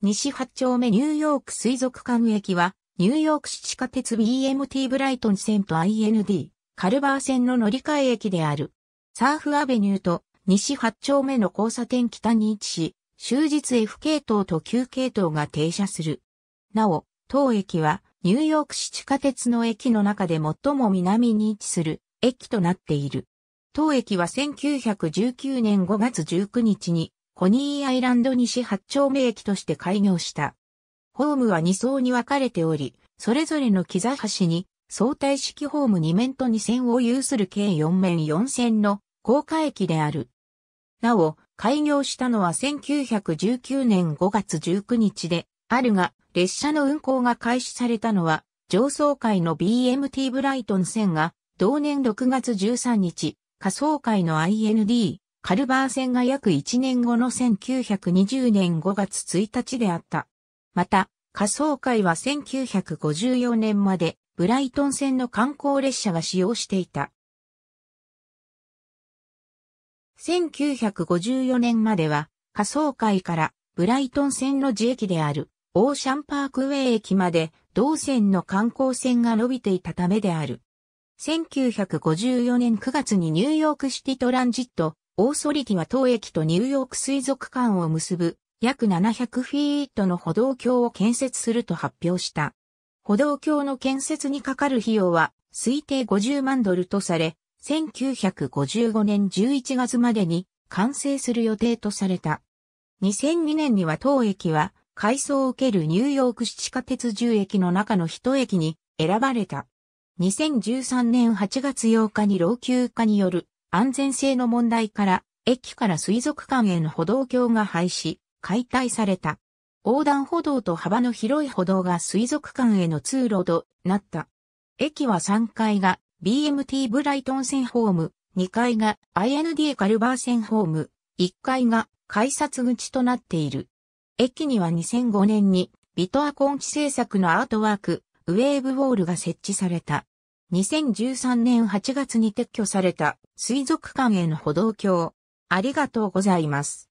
西八丁目ニューヨーク水族館駅は、ニューヨーク市地下鉄 BMT ブライトン線と IND、カルバー線の乗り換え駅である。サーフアベニューと西八丁目の交差点北に位置し、終日 F 系統と Q 系統が停車する。なお、当駅はニューヨーク市地下鉄の駅の中で最も南に位置する駅となっている。当駅は1919年5月19日にコニーアイランド西八丁目駅として開業した。ホームは2層に分かれており、それぞれの木座橋に相対式ホーム2面と2線を有する計4面4線の高架駅である。なお、開業したのは1919年5月19日で、あるが、列車の運行が開始されたのは、上層階の BMT ブライトン線が、同年6月13日、下層階の IND カルバー戦が約1年後の1920年5月1日であった。また、仮想会は1954年までブライトン線の観光列車が使用していた。1954年までは、仮想会からブライトン線の自駅であるオーシャンパークウェイ駅まで同線の観光線が伸びていたためである。1954年9月にニューヨークシティトランジットオーソリティが当駅とニューヨーク水族館を結ぶ約700フィートの歩道橋を建設すると発表した。歩道橋の建設にかかる費用は推定50万ドルとされ、1955年11月までに完成する予定とされた。2002年には当駅は改装を受けるニューヨーク市地下鉄10駅の中の一駅に選ばれた。2013年8月8日に老朽化による安全性の問題から、駅から水族館への歩道橋が廃止、解体された。横断歩道と幅の広い歩道が水族館への通路となった。駅は3階が BMT ブライトン線ホーム、2階が IND カルバー線ホーム、1階が改札口となっている。駅には2005年にビトアコンチ制作のアートワーク、ウェーブウォールが設置された。2013年8月に撤去された水族館への歩道橋。ありがとうございます。